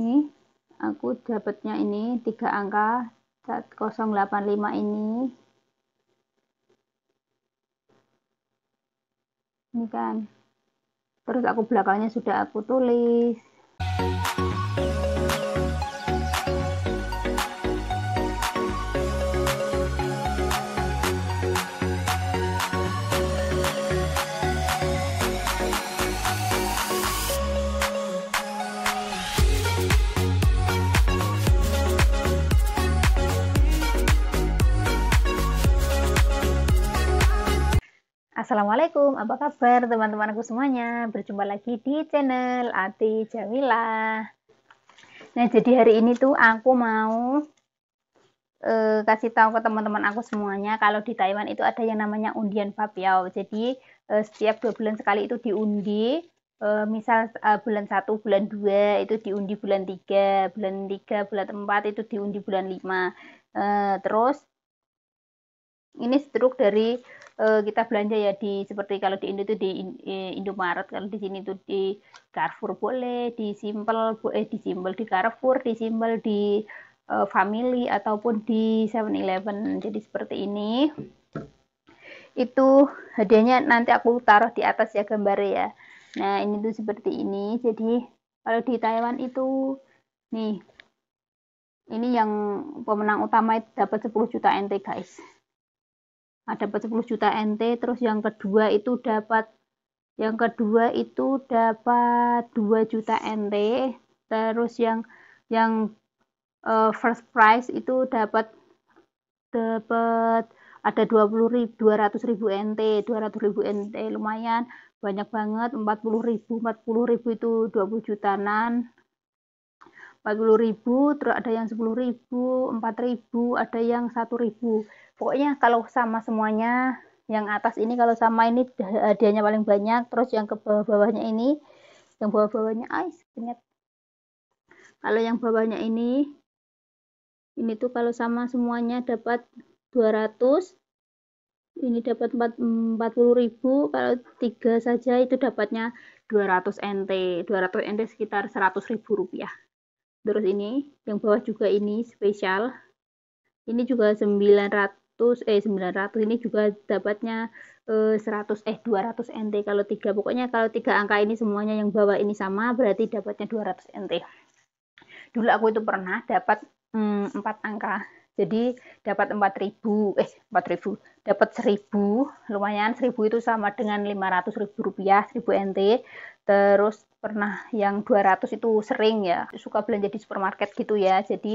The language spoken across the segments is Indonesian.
ini aku dapatnya ini tiga angka 085 ini ini kan terus aku belakangnya sudah aku tulis Assalamualaikum, apa kabar teman-temanku semuanya? Berjumpa lagi di channel Ati Jamila. Nah, jadi hari ini tuh aku mau eh, kasih tahu ke teman-teman aku semuanya kalau di Taiwan itu ada yang namanya undian papiau. Jadi eh, setiap dua bulan sekali itu diundi. Eh, misal eh, bulan 1, bulan 2 itu diundi bulan 3, bulan 3, bulan 4 itu diundi bulan 5. Eh, terus ini struk dari uh, kita belanja ya di seperti kalau di Indo itu di eh, Indomaret, kalau di sini itu di Carrefour boleh, di Simple eh di Simple di Carrefour, di Simple di uh, Family ataupun di 7-Eleven. Jadi seperti ini. Itu hadiahnya nanti aku taruh di atas ya gambar ya. Nah, ini tuh seperti ini. Jadi kalau di Taiwan itu nih ini yang pemenang utama dapat 10 juta NT guys dapat 10 juta NT terus yang kedua itu dapat yang kedua itu dapat 2 juta NT terus yang yang uh, first prize itu dapat dapat ada 20 ribu, 200 ribu NT 200 ribu NT lumayan banyak banget 40 ribu 40 ribu itu 20 jutaan 40 ribu terus ada yang 10 ribu 4 ribu ada yang 1 ribu pokoknya kalau sama semuanya yang atas ini kalau sama ini eh, hadiahnya paling banyak terus yang ke bawah-bawahnya ini yang bawah-bawahnya ais kalau yang bawahnya ini ini tuh kalau sama semuanya dapat 200 ini dapat 40 ribu kalau tiga saja itu dapatnya 200 NT 200 NT sekitar 100 ribu rupiah terus ini yang bawah juga ini spesial ini juga 900 100 eh 900 ini juga dapatnya eh, 100 eh 200 NT kalau tiga pokoknya kalau tiga angka ini semuanya yang bawah ini sama berarti dapatnya 200 NT dulu aku itu pernah dapat hmm, 4 angka jadi dapat 4000 eh 4000 dapat 1000 lumayan 1000 itu sama dengan 500 500.000 rupiah 1000 NT terus pernah yang 200 itu sering ya suka belanja di supermarket gitu ya jadi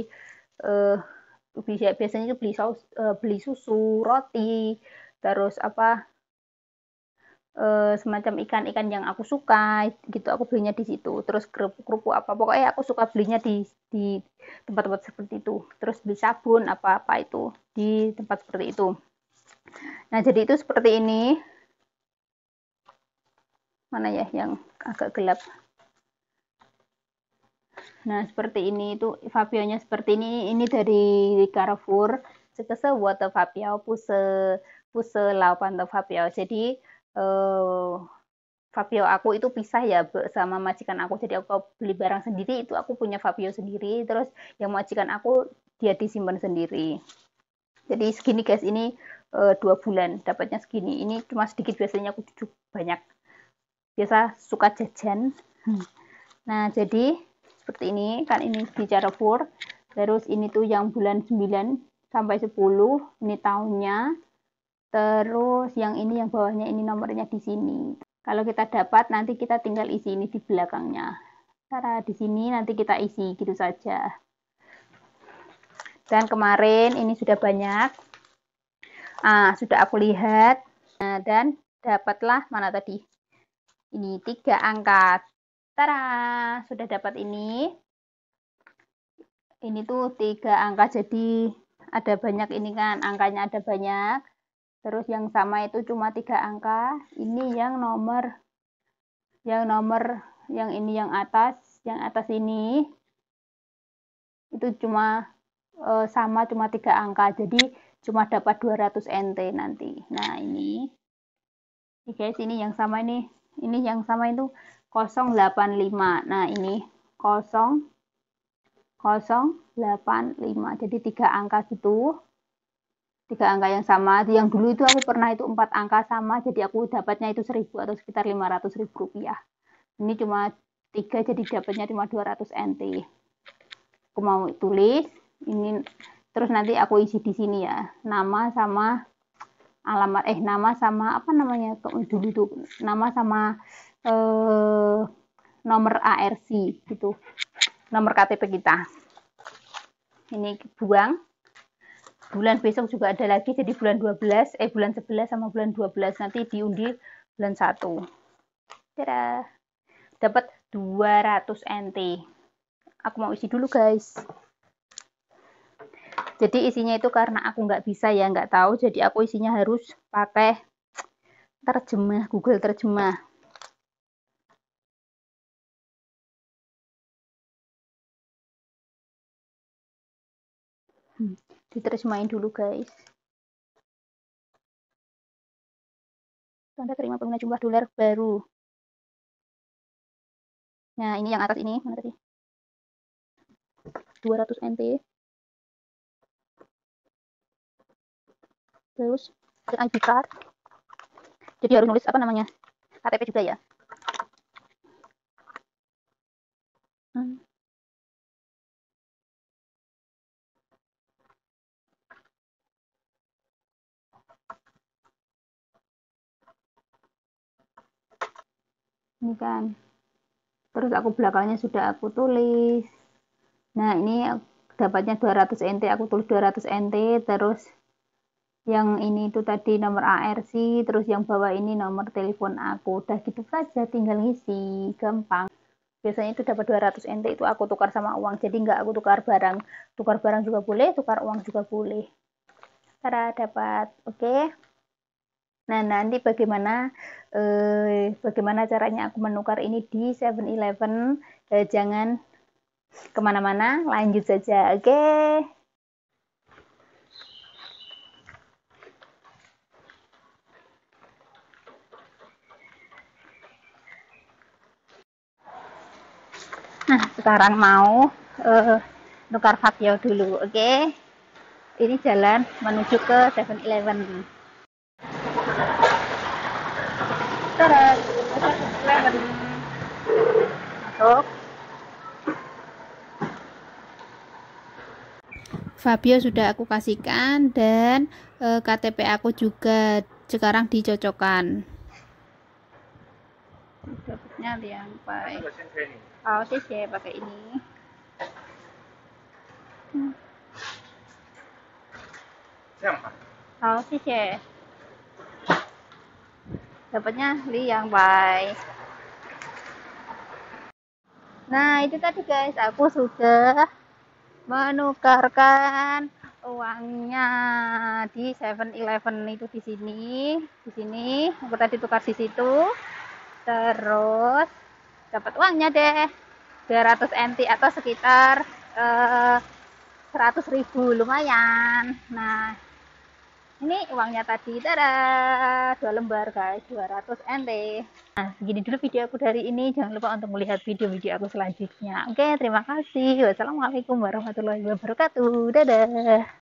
eh, biasanya biasanya beli saus eh, beli susu roti terus apa eh, semacam ikan-ikan yang aku suka gitu aku belinya di situ terus kerupuk-kerupuk apa pokoknya aku suka belinya di di tempat-tempat seperti itu terus beli sabun apa-apa itu di tempat seperti itu nah jadi itu seperti ini mana ya yang agak gelap Nah, seperti ini itu Fabionya seperti ini. Ini dari Carrefour. Sekese water Fabio puse puse lapan Fabio. Jadi eh, Fabio aku itu pisah ya sama majikan aku. Jadi aku beli barang sendiri itu aku punya Fabio sendiri. Terus yang majikan aku dia disimpan sendiri. Jadi segini guys ini eh, dua bulan dapatnya segini. Ini cuma sedikit biasanya aku cukup banyak. Biasa suka jajan. Hmm. Nah jadi seperti ini kan ini bicara kur terus ini tuh yang bulan 9 sampai 10 ini tahunnya terus yang ini yang bawahnya ini nomornya di sini kalau kita dapat nanti kita tinggal isi ini di belakangnya cara di sini nanti kita isi gitu saja dan kemarin ini sudah banyak ah, sudah aku lihat nah, dan dapatlah mana tadi ini tiga angka Tara, sudah dapat ini. Ini tuh tiga angka jadi ada banyak ini kan angkanya ada banyak. Terus yang sama itu cuma tiga angka. Ini yang nomor yang nomor yang ini yang atas, yang atas ini itu cuma eh, sama cuma tiga angka. Jadi cuma dapat 200 NT nanti. Nah, ini. Oke, guys, ini yang sama ini. Ini yang sama itu 085. Nah, ini 0 085. Jadi tiga angka gitu. Tiga angka yang sama. Yang dulu itu aku pernah itu empat angka sama, jadi aku dapatnya itu 1000 atau sekitar 500 ribu rupiah. Ini cuma tiga jadi dapatnya cuma 200 NT. Aku mau tulis ini terus nanti aku isi di sini ya. Nama sama alamat eh nama sama apa namanya dulu itu nama sama eh, nomor ARC gitu nomor KTP kita ini buang bulan besok juga ada lagi jadi bulan 12 eh bulan 11 sama bulan 12 nanti diundi bulan 1 Tada. dapat 200 NT aku mau isi dulu guys jadi isinya itu karena aku nggak bisa ya nggak tahu jadi aku isinya harus pakai terjemah Google terjemah Hmm, diterjemahin dulu guys. Anda terima pengguna jumlah dolar baru. Nah, ini yang atas ini, mana tadi? 200 NT. Terus ID card. Jadi harus nulis apa namanya? KTP juga ya. Hmm. ini kan terus aku belakangnya sudah aku tulis nah ini dapatnya 200 NT aku tulis 200 NT terus yang ini itu tadi nomor ARC terus yang bawah ini nomor telepon aku udah gitu saja tinggal ngisi gampang biasanya itu dapat 200 NT itu aku tukar sama uang jadi nggak aku tukar barang tukar barang juga boleh tukar uang juga boleh cara dapat oke okay? Nah, nanti bagaimana eh, bagaimana caranya aku menukar ini di 7-Eleven? Eh, jangan kemana-mana, lanjut saja, oke? Okay? Nah, sekarang mau eh, nukar Fabio dulu, oke? Okay? Ini jalan menuju ke 7-Eleven. masuk. Fabio sudah aku kasihkan dan e, eh, KTP aku juga sekarang dicocokkan. Dapatnya yang baik. Oh, saya pakai ini. Oh, sih, ya. Dapatnya Li yang baik. Nah, itu tadi guys, aku sudah menukarkan uangnya di 7-Eleven itu di sini, di sini. Aku tadi tukar di situ. Terus dapat uangnya deh. 200 NT atau sekitar eh, 100 ribu lumayan. Nah, ini uangnya tadi tada dua lembar guys 200 NT nah segini dulu video aku dari ini jangan lupa untuk melihat video-video aku selanjutnya oke terima kasih wassalamualaikum warahmatullahi wabarakatuh dadah